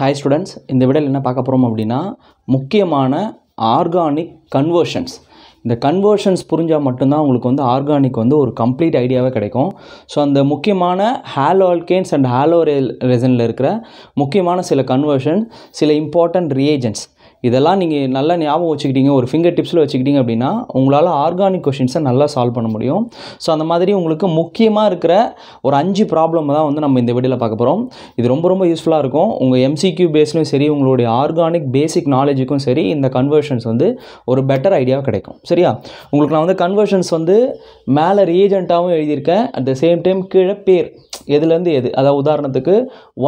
hi students இந்த விடையில் என்ன பார்க்க போகிறோம் அப்படின்னா முக்கியமான ஆர்கானிக் கன்வர்ஷன்ஸ் இந்த கன்வர்ஷன்ஸ் புரிஞ்சால் மட்டும்தான் உங்களுக்கு வந்து ஆர்கானிக் வந்து ஒரு கம்ப்ளீட் ஐடியாவே கிடைக்கும் ஸோ அந்த முக்கியமான ஹாலோ ஆல்கேன்ஸ் அண்ட் ஹாலோ ரெசனில் இருக்கிற முக்கியமான சில கன்வர்ஷன் சில இம்பார்ட்டண்ட் ரியேஜன்ஸ் இதெல்லாம் நீங்கள் நல்லா ஞாபகம் வச்சுக்கிட்டீங்க ஒரு ஃபிங்கர் டிப்ஸில் வச்சுக்கிட்டீங்க அப்படின்னா உங்களால் ஆர்கானிக் கொஷின்ஸை நல்லா சால்வ் பண்ண முடியும் ஸோ அந்த மாதிரி உங்களுக்கு முக்கியமாக இருக்கிற ஒரு அஞ்சு ப்ராப்ளம் தான் வந்து நம்ம இந்த வீடியோவில் பார்க்க போகிறோம் இது ரொம்ப ரொம்ப யூஸ்ஃபுல்லாக இருக்கும் உங்கள் எம்சிக்யூ பேஸ்லையும் சரி உங்களுடைய ஆர்கானிக் பேசிக் நாலேஜுக்கும் சரி இந்த கன்வர்ஷன்ஸ் வந்து ஒரு பெட்டர் ஐடியாவாக கிடைக்கும் சரியா உங்களுக்கு நான் வந்து கன்வர்ஷன்ஸ் வந்து மேலே ரீஜெண்ட்டாகவும் எழுதியிருக்கேன் அட் த சேம் டைம் கீழே பேர் எதுலேருந்து எது அதாவது உதாரணத்துக்கு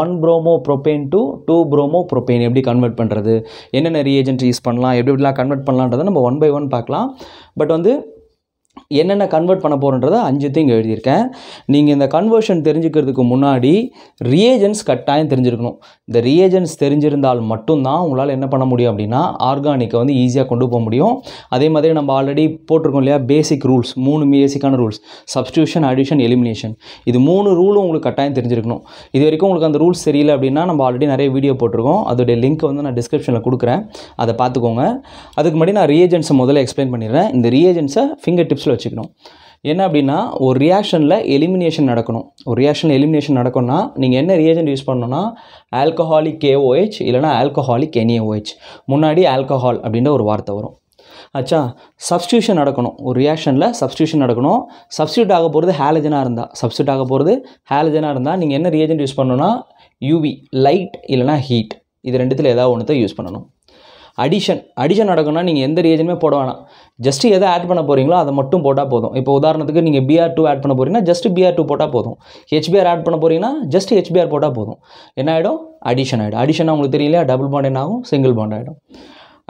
one bromo propane to two bromo propane எப்படி கன்வெர்ட் பண்ணுறது என்னென்ன ரீஏஜென்ட் யூஸ் பண்ணலாம் எப்படி எப்படிலாம் கன்வெர்ட் பண்ணலான்றதை நம்ம ஒன் பை ஒன் பார்க்கலாம் பட் வந்து என்னென்ன கன்வெர்ட் பண்ண போகிறோன்றத அஞ்சுத்தையும் இங்கே எழுதியிருக்கேன் நீங்கள் இந்த கன்வர்ஷன் தெரிஞ்சுக்கிறதுக்கு முன்னாடி ரியேஜன்ஸ் கட்டாயம் தெரிஞ்சிருக்கணும் இந்த ரியேஜன்ஸ் தெரிஞ்சிருந்தால் மட்டும்தான் உங்களால் என்ன பண்ண முடியும் அப்படின்னா ஆர்கானிக்கை வந்து ஈஸியாக கொண்டு போக முடியும் அதே மாதிரி நம்ம ஆல்ரெடி போட்டிருக்கோம் இல்லையா பேசிக் ரூல்ஸ் மூணு பேசிக்கான ரூல்ஸ் சப்ஸ்டியூஷன் அடிஷன் எலிமினேஷன் இது மூணு ரூலும் உங்களுக்கு கட்டாயம் தெரிஞ்சிருக்கணும் இது வரைக்கும் உங்களுக்கு அந்த ரூல்ஸ் தெரியல அப்படின்னா நம்ம ஆல்ரெடி நிறைய வீடியோ போட்டிருக்கோம் அதோடைய லிங்க் வந்து நான் டிஸ்கிரிப்ஷனில் கொடுக்குறேன் அதை பார்த்துக்கோங்க அதுக்கு முன்னாடி நான் ரியேஜென்ட்ஸை முதல்ல எக்ஸ்பிளைன் பண்ணிடுறேன் இந்த ரியேஜென்ட்ஸை ஃபிங்கர் டிப்ஸில் வச்சு வச்சுக்கணும் என்ன அப்படின்னா ஒரு ரியாக்ஷனில் எலிமினேஷன் நடக்கணும் ஒரு ரியாக்ஷனில் எலிமினேஷன் நடக்கணும்னா நீங்கள் என்ன ரியேஜன் யூஸ் பண்ணணும்னா ஆல்கஹாலிக் கேஓஹெச் இல்லைனா ஆல்கஹாலிக் என்ஏஓஹெச் முன்னாடி ஆல்கஹால் அப்படின்ற ஒரு வார்த்தை வரும் ஆச்சா சப்ஸ்டியூஷன் நடக்கணும் ஒரு ரியாக்ஷனில் சப்ஸ்டியூஷன் நடக்கணும் சப்ஸ்டியூட் ஆக போகிறது ஹேலஜனாக இருந்தால் சப்ஸ்டியூட் ஆக போகிறது ஹேலஜனாக இருந்தால் நீங்கள் என்ன ரியேஜென்ட் யூஸ் பண்ணணும்னா யூவி லைட் இல்லைனா ஹீட் இது ரெண்டுத்தில் ஏதாவது ஒன்று யூஸ் பண்ணணும் அடிஷன் அடிஷன் நடக்கும்னா நீங்கள் எந்த ரீஜனுமே போட வேணாம் ஜஸ்ட் எதை ஆட் பண்ண போகிறீங்களோ அதை மட்டும் போட்டால் போதும் இப்போ உதாரணத்துக்கு நீங்கள் பிஆர் டூ ஆட் பண்ண போகிறீங்கன்னா ஜஸ்ட் பிஆர் டூ போட்டால் போதும் ஹெச்பிஆர் ஆட் பண்ண போகிறீங்கன்னா ஜஸ்ட் ஹெச்பிஆர் போட்டால் போதும் என்ன ஆகிடும் அடிஷன் ஆகிடும் அடிஷனாக உங்களுக்கு தெரியலையா டபுள் பாண்ட் என்ன ஆகும் சிங்கிள் பாண்ட் ஆகிடும்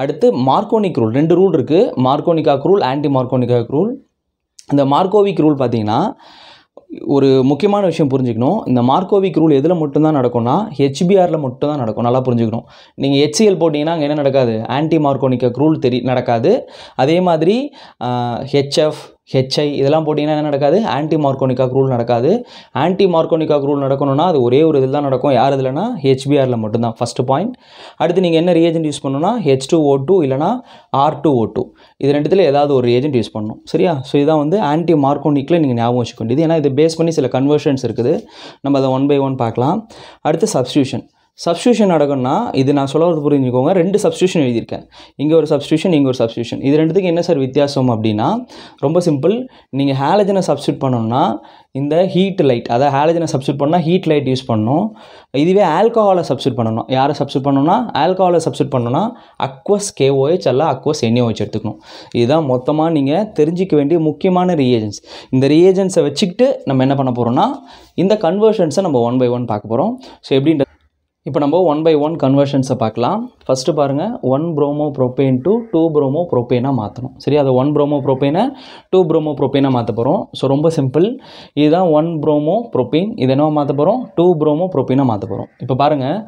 அடுத்து மார்க்கோனிக் ரூல் ரெண்டு ரூல் இருக்குது Markovnikov rule anti Markovnikov rule இந்த மார்க்கோவிக் ரூல் பார்த்தீங்கன்னா ஒரு முக்கியமான விஷயம் புரிஞ்சுக்கணும் இந்த மார்க்கோவிக் ரூல் எதில் மட்டும்தான் நடக்கும்னா ஹெச்பிஆரில் மட்டும்தான் நடக்கும் நல்லா புரிஞ்சுக்கணும் நீங்கள் ஹெச்சிஎல் போட்டிங்கன்னா அங்கே என்ன நடக்காது ஆன்டி மார்க்கோனிக்க ரூல் தெரி நடக்காது அதே மாதிரி ஹெச்எஃப் ஹெச்ஐ இதெல்லாம் போட்டிங்கன்னா என்ன நடக்காது ஆன்டி மார்க்கோனிக்காக் ரூல் நடக்காது ஆன்டி மார்க்கோனிக்காக் ரூல் நடக்கணும்னா அது ஒரே ஒரு இதில் தான் நடக்கும் யார் இதுலனா ஹெச்பிஆரில் மட்டும்தான் ஃபஸ்ட்டு பாயிண்ட் அடுத்து நீங்கள் என்ன ரீஏஜென்ட் யூஸ் பண்ணணும்னா ஹெச் டூ ஓ டூ இல்லைனா ஆர் டூ ஓ டூ இது ரெண்டுத்தில் ஏதாவது ஒரு ஏஜென்ட் யூஸ் பண்ணணும் சரியா ஸோ இதான் வந்து ஆன்டி மார்க்கோனிக்கில் நீங்கள் ஞாபகம் வச்சுக்க வேண்டியது ஏன்னா இது பேஸ் பண்ணி சில கன்வர்ஷன்ஸ் இருக்குது நம்ம அதை ஒன் பை ஒன் பார்க்கலாம் அடுத்து சப்ஸ்டியூஷன் சப்ஸ்டியூஷன் நடக்கும்னா இது நான் சொல்லுறது புரிஞ்சுக்கோங்க ரெண்டு சப்ஸ்டியூஷன் எழுதியிருக்கேன் இங்கே ஒரு சப்ஸ்டியூஷன் இங்கே ஒரு சப்ஸ்டியூஷன் இது ரெண்டுத்துக்கு என்ன சார் வித்தியாசம் அப்படின்னா ரொம்ப சிம்பிள் நீங்கள் ஹேலஜனை சப்ஸ்டியூட் பண்ணணும்னா இந்த ஹீட் லைட் அதாவது ஹேலஜனை சப்ஸ்டியூட் பண்ணால் ஹீட் லைட் யூஸ் பண்ணணும் இதுவே ஆல்கஹாலை சப்ஸ்டியூட் பண்ணணும் யாரை சப்ஸ்டியூட் பண்ணணும்னா ஆல்கஹாலை சப்ஸ்டியூட் பண்ணணும்னா அக்வஸ் கேஓஹெச் அல்ல அக்வஸ் என்ஓஹெச் எடுத்துக்கணும் இதுதான் மொத்தமாக நீங்கள் தெரிஞ்சிக்க வேண்டிய முக்கியமான ரியேஜன்ஸ் இந்த ரியேஜன்ஸை வச்சுக்கிட்டு நம்ம என்ன பண்ண போகிறோம்னா இந்த கன்வர்ஷன்ஸை நம்ம ஒன் பை ஒன் பார்க்க போகிறோம் ஸோ எப்படின்ற இப்போ நம்ம ஒன் பை ஒன் கன்வர்ஷன்ஸை பார்க்கலாம் ஃபஸ்ட்டு பாருங்கள் one bromo propane to two bromo ப்ரோப்பேனாக மாற்றணும் சரி அதை ஒன் ப்ரோமோ ப்ரோப்பேனை டூ ப்ரோமோ ப்ரோப்பேனாக மாற்ற போகிறோம் ஸோ ரொம்ப சிம்பிள் இதுதான் ஒன் ப்ரோமோ ப்ரோப்பீன் இது என்னவா மாற்ற போகிறோம் டூ ப்ரோமோ ப்ரோப்பீனாக மாற்ற போகிறோம் இப்போ பாருங்கள்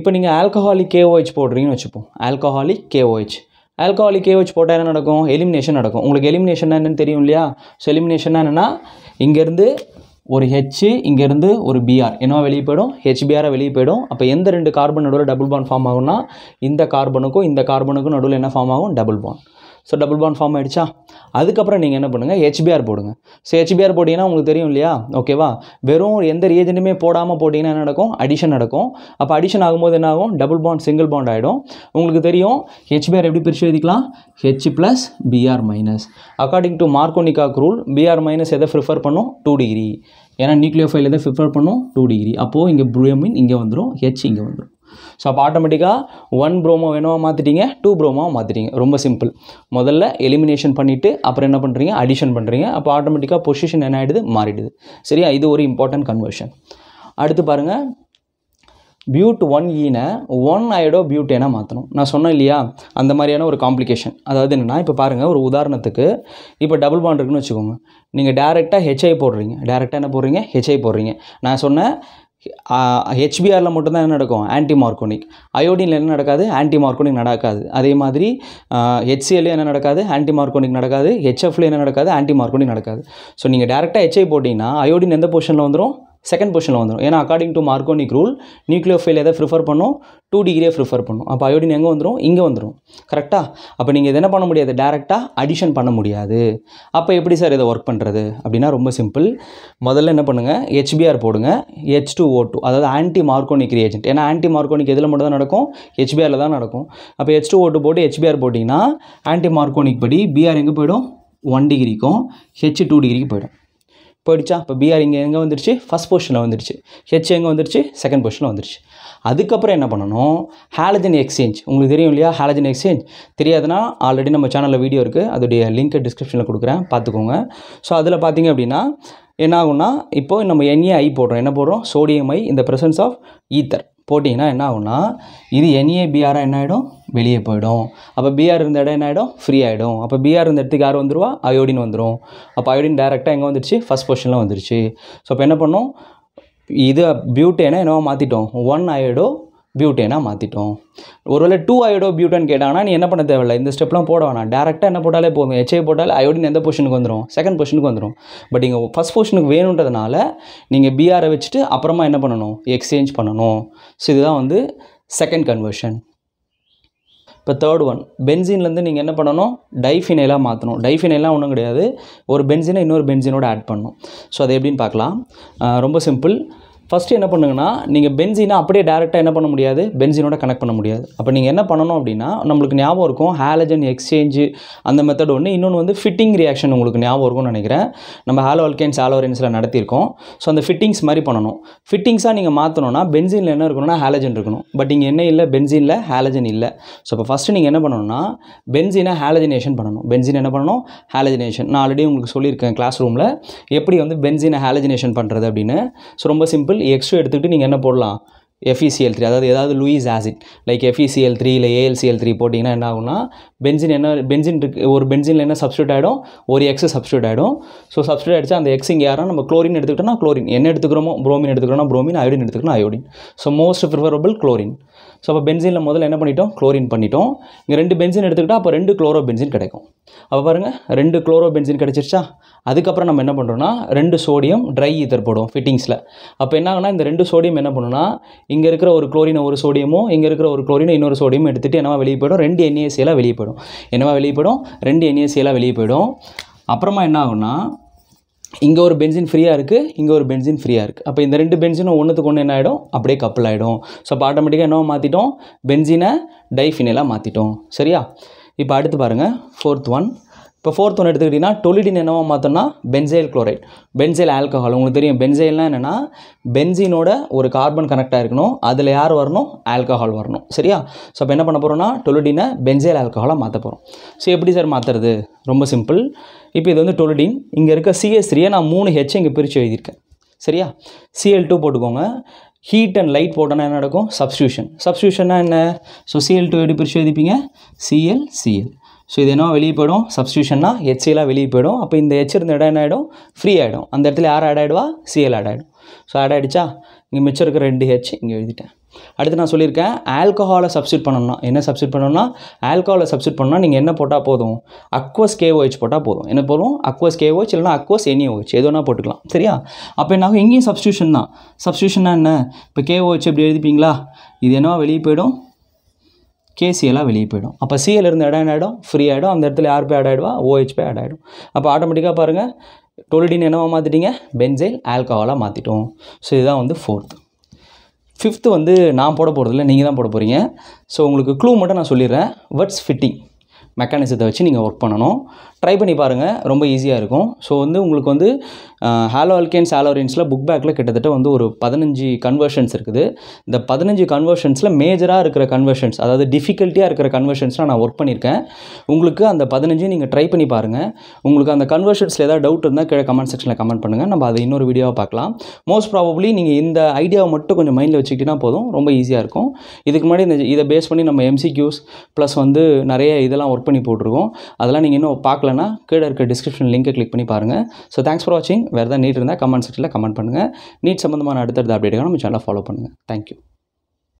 இப்போ நீங்கள் ஆல்கஹாலிக் கேஓஹெச் போடுறீங்கன்னு வச்சுப்போம் ஆல்கஹாலிக் கேஓஹெச் ஆல்கஹாலிக் கேஓஹெச் போட்டால் என்ன நடக்கும் எலிமினேஷன் நடக்கும் உங்களுக்கு எலிமினேஷன் என்னன்னு தெரியும் இல்லையா ஸோ எலிமினேஷன்னா என்னென்னா இங்கேருந்து ஒரு ஹெச்சு இங்கேருந்து ஒரு பிஆர் என்னவா வெளியே போயிடும் ஹெச்பிஆராக வெளியே போயிடும் அப்போ எந்த ரெண்டு கார்பன் நடுவில் டபுள் பான் ஃபார்ம் ஆகும்னா இந்த கார்பனுக்கும் இந்த கார்பனுக்கும் நடுவில் என்ன ஃபார்ம் ஆகும் double bond so double bond form ஆகிடுச்சா அதுக்கப்புறம் நீங்கள் என்ன பண்ணுங்கள் ஹெச்பிஆர் போடுங்க ஸோ ஹெச்பிஆர் போட்டிங்கன்னா உங்களுக்கு தெரியும் இல்லையா ஓகேவா வெறும் எந்த ரீஜனுமே போடாமல் போட்டிங்கன்னா என்ன நடக்கும் அடிஷன் நடக்கும் அப்போ அடிஷன் ஆகும்போது என்ன ஆகும் டபுள் பாண்ட் சிங்கிள் பாண்ட் ஆகிடும் உங்களுக்கு தெரியும் ஹெச்பிஆர் எப்படி பிரித்து எழுதிக்கலாம் H plus Br minus according to Markovnikov rule Br minus எதை ப்ரிஃபர் பண்ணும் டூ டிகிரி ஏன்னா நியூக்ளியோ ஃபைல் எதை ப்ரிஃபர் பண்ணும் டூ டிகிரி அப்போது இங்கே ப்ரூமின் இங்கே வந்துடும் ஹெச் இங்கே வந்துடும் ஸோ அப்போ ஆட்டோமேட்டிக்காக ஒன் ப்ரோமோ வேணுமா மாற்றிட்டீங்க டூ ப்ரோமோவாக மாற்றிட்டீங்க ரொம்ப சிம்பிள் முதல்ல எலிமினேஷன் பண்ணிவிட்டு அப்புறம் என்ன பண்ணுறீங்க அடிஷன் பண்ணுறீங்க அப்போ ஆட்டோமேட்டிக்காக பொசிஷன் என்ன ஆகிடுது மாறிடுது சரியா இது ஒரு இம்பார்ட்டன்ட் கன்வர்ஷன் அடுத்து பாருங்கள் பியூட் ஒன் e ஈனை ஒன் ஐடோ என்ன மாற்றணும் நான் சொன்னேன் இல்லையா அந்த மாதிரியான ஒரு காம்ப்ளிகேஷன் அதாவது என்னென்னா இப்போ பாருங்கள் ஒரு உதாரணத்துக்கு இப்போ டபுள் பாண்ட் இருக்குன்னு வச்சுக்கோங்க நீங்கள் டேரெக்டாக ஹெச்ஐ போடுறீங்க டேரெக்டாக என்ன போடுறீங்க ஹெச்ஐ போடுறீங்க நான் சொன்னேன் ஹெச்பிஆரில் மட்டும்தான் என்ன நடக்கும் ஆன்டி மார்க்கோனிக் அயோடினில் என்ன நடக்காது ஆன்டி மார்க்கோனிக் நடக்காது அதே மாதிரி ஹெச்சிஎல்லையும் என்ன நடக்காது ஆன்டி மார்க்கோனிக் நடக்காது ஹெச்எஃப்ல என்ன நடக்காது ஆன்டி மார்க்கோனிக் நடக்காது ஸோ நீங்கள் டேரெக்டாக ஹெச்ஐ போட்டிங்கன்னா அயோடின் எந்த பொசிஷனில் வந்துடும் செகண்ட் பொசிஷனில் வந்துடும் ஏன்னா according to Markovnikov rule nucleophile எதை ப்ரிஃபர் பண்ணும் டூ டிகிரியே ப்ரிஃபர் பண்ணும் அப்போ அயோடின் எங்கே வந்துடும் இங்கே வந்துடும் கரெக்டாக அப்போ நீங்கள் இது என்ன பண்ண முடியாது டேரெக்டாக அடிஷன் பண்ண முடியாது அப்போ எப்படி சார் இதை ஒர்க் பண்ணுறது அப்படின்னா ரொம்ப சிம்பிள் முதல்ல என்ன பண்ணுங்கள் ஹெச்பிஆர் போடுங்க ஹெச் டூ ஓ டூ அதாவது ஆன்டி மார்கோனிக் ரியேஜென்ட் ஏன்னா ஆன்டி மார்கோனிக் எதில் மட்டும் தான் நடக்கும் ஹெச்பிஆரில் தான் நடக்கும் அப்போ ஹெச் டூ ஓ டூ போட்டு ஹெச்பிஆர் போட்டிங்கன்னா ஆன்டி மார்கோனிக் படி பிஆர் எங்கே போயிடும் ஒன் டிகிரிக்கும் ஹெச் டூ டிகிரிக்கு போயிடும் போயிடுச்சா இப்போ பிஆர் இங்கே எங்கே வந்துடுச்சு ஃபஸ்ட் பொசிஷனில் வந்துடுச்சு ஹெச் எங்கே வந்துருச்சு செகண்ட் பொசிஷனில் வந்துடுச்சு அதுக்கப்புறம் என்ன பண்ணணும் ஹாலஜன் எக்ஸ்சேஞ்ச் உங்களுக்கு தெரியும் இல்லையா ஹாலஜன் எக்ஸ்சேஞ்ச் தெரியாதுன்னா ஆல்ரெடி நம்ம சேனலில் வீடியோ இருக்குது அதோடைய லிங்க்கை டிஸ்கிரிப்ஷனில் கொடுக்குறேன் பார்த்துக்கோங்க ஸோ அதில் பார்த்தீங்க அப்படின்னா என்ன ஆகும்னா இப்போ நம்ம என்ஏ ஐ போடுறோம் என்ன போடுறோம் சோடியம் ஐ இந்த ப்ரெசன்ஸ் ஆஃப் ஈத்தர் போட்டிங்கன்னா என்ன ஆகும்னா இது என்ஏ பிஆராக என்ன ஆகிடும் வெளியே போயிடும் அப்போ பிஆர் இருந்த இடம் என்ன ஆகிடும் ஃப்ரீ ஆகிடும் அப்போ பிஆர் இருந்த இடத்துக்கு யார் வந்துடுவா அயோடின் வந்துடும் அப்போ அயோடின் டேரெக்டாக எங்கே வந்துருச்சு ஃபஸ்ட் பொசிஷனில் வந்துருச்சு ஸோ அப்போ என்ன பண்ணோம் இது பியூட்டேனா என்னவோ மாற்றிட்டோம் ஒன் அயோடோ பியூட்டேனா மாற்றிட்டோம் ஒருவேளை டூ அயோடோ பியூட்டேன்னு கேட்டாங்கன்னா நீ என்ன பண்ண தேவையில்லை இந்த ஸ்டெப்லாம் போட வேணாம் டேரெக்டாக என்ன போட்டாலே போதும் ஹெச்ஐ போட்டாலே அயோடின் எந்த பொஷனுக்கு வந்துடும் செகண்ட் பொஷனுக்கு வந்துடும் பட் நீங்கள் ஃபஸ்ட் பொஷனுக்கு வேணுன்றதுனால நீங்கள் பிஆரை வச்சுட்டு அப்புறமா என்ன பண்ணணும் எக்ஸ்சேஞ்ச் பண்ணணும் ஸோ இதுதான் வந்து செகண்ட் கன்வர்ஷன் இப்போ தேர்ட் ஒன் பென்சின்லேருந்து நீங்கள் என்ன பண்ணணும் டைஃபினைலாக மாற்றணும் டைஃபினைலாம் ஒன்றும் கிடையாது ஒரு பென்சினை இன்னொரு பென்சினோட ஆட் பண்ணணும் ஸோ அது எப்படின்னு பார்க்கலாம் ரொம்ப சிம்பிள் ஃபஸ்ட்டு என்ன பண்ணுங்கன்னா நீங்கள் பென்சினை அப்படியே டேரெக்டாக என்ன பண்ண முடியாது பென்சினோட கனெக்ட் பண்ண முடியாது அப்போ நீங்கள் என்ன பண்ணணும் அப்படின்னா நம்மளுக்கு ஞாபகம் இருக்கும் ஹேலஜன் எக்ஸ்சேஞ்சு அந்த மெத்தட் ஒன்று இன்னொன்று வந்து ஃபிட்டிங் ரியாக்ஷன் உங்களுக்கு ஞாபகம் இருக்கும்னு நினைக்கிறேன் நம்ம ஹாலோ அல்கேன்ஸ் ஹாலோரென்ஸில் நடத்தியிருக்கோம் ஸோ அந்த ஃபிட்டிங்ஸ் மாதிரி பண்ணணும் ஃபிட்டிங்ஸாக நீங்கள் மாற்றணும்னா பென்சினில் என்ன இருக்கணும்னா ஹேலஜன் இருக்கணும் பட் இங்கே என்ன இல்லை பென்சினில் ஹேலஜன் இல்லை ஸோ இப்போ ஃபஸ்ட்டு நீங்கள் என்ன பண்ணணும்னா பென்சினை ஹேலஜினேஷன் பண்ணணும் பென்சின் என்ன பண்ணணும் ஹேலஜினேஷன் நான் ஆல்ரெடி உங்களுக்கு சொல்லியிருக்கேன் கிளாஸ் ரூமில் எப்படி வந்து பென்சினை ஹேலஜினேஷன் பண்ணுறது அப்படின்னு ஸோ ரொம்ப சிம்பிள் எக்ஸாம்பிள் எக்ஸ்ட்ரா எடுத்துக்கிட்டு நீங்கள் என்ன போடலாம் எஃபிசிஎல் த்ரீ e அதாவது ஏதாவது Lewis acid like FeCl three இல்லை ஏஎல்சிஎல் த்ரீ போட்டிங்கன்னா என்ன ஆகும்னா பென்சின் என்ன பென்சின் இருக்கு ஒரு பென்சினில் என்ன சப்ஸ்டியூட் ஆகிடும் ஒரு எக்ஸு சப்ஸ்டியூட் ஆகிடும் ஸோ சப்ஸ்டியூட் ஆகிடுச்சு அந்த எக்ஸிங் யாரும் நம்ம க்ளோரின் எடுத்துக்கிட்டோம்னா க்ளோரின் என்ன எடுத்துக்கிறோமோ ப்ரோமின் எடுத்துக்கிறோம்னா ப்ரோமின் அயோடின் எடுத்துக்கணும் iodine so most preferable chlorine so அப்போ பென்சினில் முதல்ல என்ன பண்ணிட்டோம் குளோரின் பண்ணிட்டோம் இங்கே ரெண்டு பென்சின் எடுத்துக்கிட்டால் அப்போ ரெண்டு குளோரோ பென்சின் கிடைக்கும் அப்போ பாருங்கள் ரெண்டு குளோரோ பென்சின் கிடச்சிருச்சா அதுக்கப்புறம் நம்ம என்ன பண்ணுறோன்னா ரெண்டு சோடியம் ட்ரை ஈத்தர் போடுவோம் ஃபிட்டிங்ஸில் அப்போ என்ன ஆகுனா இந்த ரெண்டு சோடியம் என்ன பண்ணுன்னா இங்கே இருக்கிற ஒரு குளோரினை ஒரு சோடியமும் இங்கே இருக்கிற ஒரு குளோரினை இன்னொரு சோடியம் எடுத்துகிட்டு என்னவா வெளியே போயிடும் ரெண்டு என்ஏசியெல்லாம் வெளியே போயிடும் என்னவா வெளியே போயிடும் ரெண்டு என்ஏசியெல்லாம் வெளியே போயிடும் அப்புறமா என்ன ஆகும்னா இங்கே ஒரு பென்சின் ஃப்ரீயாக இருக்குது இங்கே ஒரு பென்சின் ஃப்ரீயாக இருக்குது அப்போ இந்த ரெண்டு பென்சினும் ஒன்றுத்துக்கு ஒன்று என்ன ஆகிடும் அப்படியே கப்பல் ஆகிடும் ஸோ அப்போ ஆட்டோமேட்டிக்காக என்ன மாற்றிட்டோம் பென்சினை டைஃபினிலாக மாற்றிட்டோம் சரியா இப்போ அடுத்து பாருங்கள் ஃபோர்த் ஒன் இப்போ ஃபோர்த் ஒன்று எடுத்துக்கிட்டிங்கன்னா டொலிடின் என்னவோ மாற்றோம்னா பென்சைல் குளோரைட் பென்சைல் ஆல்கஹால் உங்களுக்கு தெரியும் பென்சைல்னால் என்னென்னா பென்சினோட ஒரு கார்பன் கனெக்டாக இருக்கணும் அதில் யார் வரணும் ஆல்கஹால் வரணும் சரியா ஸோ அப்போ என்ன பண்ண போகிறோம்னா டொலிடினை பென்சைல் ஆல்கஹாலாக மாற்ற போகிறோம் ஸோ எப்படி சார் மாற்றுறது ரொம்ப சிம்பிள் இப்போ இது வந்து டொலிடின் இங்கே இருக்க சிஎஸ் த்ரீயை நான் மூணு ஹெச் இங்கே பிரித்து எழுதியிருக்கேன் சரியா சிஎல் டூ போட்டுக்கோங்க ஹீட் அண்ட் லைட் போட்டோன்னா என்ன நடக்கும் சப்ஸ்டியூஷன் சப்ஸ்டியூஷன்னா என்ன ஸோ சிஎல் டூ எப்படி பிரித்து எழுதிப்பீங்க சிஎல் சிஎல் ஸோ இது என்ன வெளியே போயிடும் சப்ஸ்டியூஷன்னா ஹெச்சியெல்லாம் வெளியே போயிடும் அப்போ இந்த ஹெச் இருந்த இடம் என்ன ஆகிடும் ஃப்ரீ ஆகிடும் அந்த இடத்துல யார் ஆட் ஆகிடுவா சிஎல் ஆட் ஆகிடும் ஸோ ஆட் ஆகிடுச்சா இங்கே மிச்சம் இருக்கிற ரெண்டு ஹெச் இங்கே எழுதிட்டேன் அடுத்து நான் சொல்லியிருக்கேன் ஆல்கஹாலை சப்ஸ்டியூட் பண்ணணும்னா என்ன சப்ஸ்டியூட் பண்ணணும்னா ஆல்கஹாலை சப்ஸ்டியூட் பண்ணால் நீங்கள் என்ன போட்டால் போதும் அக்வஸ் கேஓஹெச் போட்டால் போதும் என்ன போதும் அக்வஸ் கேஓஹெச் இல்லைனா அக்வஸ் எனிஓஹெச் எது போட்டுக்கலாம் சரியா அப்போ என்னாகும் இங்கேயும் சப்ஸ்டியூஷன் தான் சப்ஸ்டியூஷன்னா என்ன இப்போ கேஓஹெச் எப்படி எழுதிப்பீங்களா இது என்னவா வெளியே போயிடும் கேசியெல்லாம் வெளியே போயிடும் அப்போ சிஎலேருந்து இடம் என்ன ஆகிடும் ஃப்ரீ ஆகிடும் அந்த இடத்துல யார் போய் ஆட் ஆகிடுவா ஓஹெச் போய் ஆட் ஆகிடும் அப்போ ஆட்டோமேட்டிக்காக பாருங்கள் டொலிடின் என்னவா மாற்றிட்டீங்க பென்சைல் ஆல்கஹாலாக மாற்றிட்டோம் ஸோ இதுதான் வந்து ஃபோர்த்து ஃபிஃப்த்து வந்து நான் போட போகிறதில்ல நீங்கள் தான் போட போகிறீங்க ஸோ உங்களுக்கு க்ளூ மட்டும் நான் சொல்லிடுறேன் வட்ஸ் ஃபிட்டிங் மெக்கானிசத்தை வச்சு நீங்கள் ஒர்க் பண்ணணும் ட்ரை பண்ணி பாருங்கள் ரொம்ப ஈஸியாக இருக்கும் ஸோ வந்து உங்களுக்கு வந்து ஹாலோ அல்கேன்ஸ் ஹாலோ புக் பேக்கில் கிட்டத்தட்ட வந்து ஒரு பதினஞ்சு கன்வர்ஷன்ஸ் இருக்குது இந்த பதினஞ்சு கன்வர்ஷன்ஸில் மேஜராக இருக்கிற கன்வர்ஷன்ஸ் அதாவது டிஃபிகல்ட்டியாக இருக்கிற கன்வர்ஷன்ஸ்லாம் நான் ஒர்க் பண்ணியிருக்கேன் உங்களுக்கு அந்த பதினஞ்சு நீங்கள் ட்ரை பண்ணி பாருங்கள் உங்களுக்கு அந்த கன்வர்ஷன்ஸில் ஏதாவது டவுட் இருந்தால் கீழே கமெண்ட் செக்ஷனில் கமெண்ட் பண்ணுங்கள் நம்ம அதை இன்னொரு வீடியோவாக பார்க்கலாம் மோஸ்ட் ப்ராபப்ளி நீங்கள் இந்த ஐடியாவை மட்டும் கொஞ்சம் மைண்டில் வச்சுக்கிட்டிங்கன்னா போதும் ரொம்ப ஈஸியாக இருக்கும் இதுக்கு முன்னாடி இந்த இதை பேஸ் பண்ணி நம்ம எம்சிக்யூஸ் ப்ளஸ் வந்து நிறைய இதெல்லாம் ஒர்க் பண்ணி போட்டிருக்கோம் அதெல்லாம் நீங்கள் இன்னும் பார்க்கலாம் பார்க்கலன்னா கீழே இருக்க டிஸ்கிரிப்ஷன் லிங்கை கிளிக் பண்ணி பாருங்கள் ஸோ தேங்க்ஸ் ஃபார் வாட்சிங் வேறு ஏதாவது நீட் இருந்தால் கமெண்ட் செக்ஷனில் கமெண்ட் பண்ணுங்கள் நீட் சம்மந்தமான அடுத்தடுத்த அப்டேட்டுக்காக நம்ம சேனலை ஃபாலோ பண்ணுங்கள் தேங்க்யூ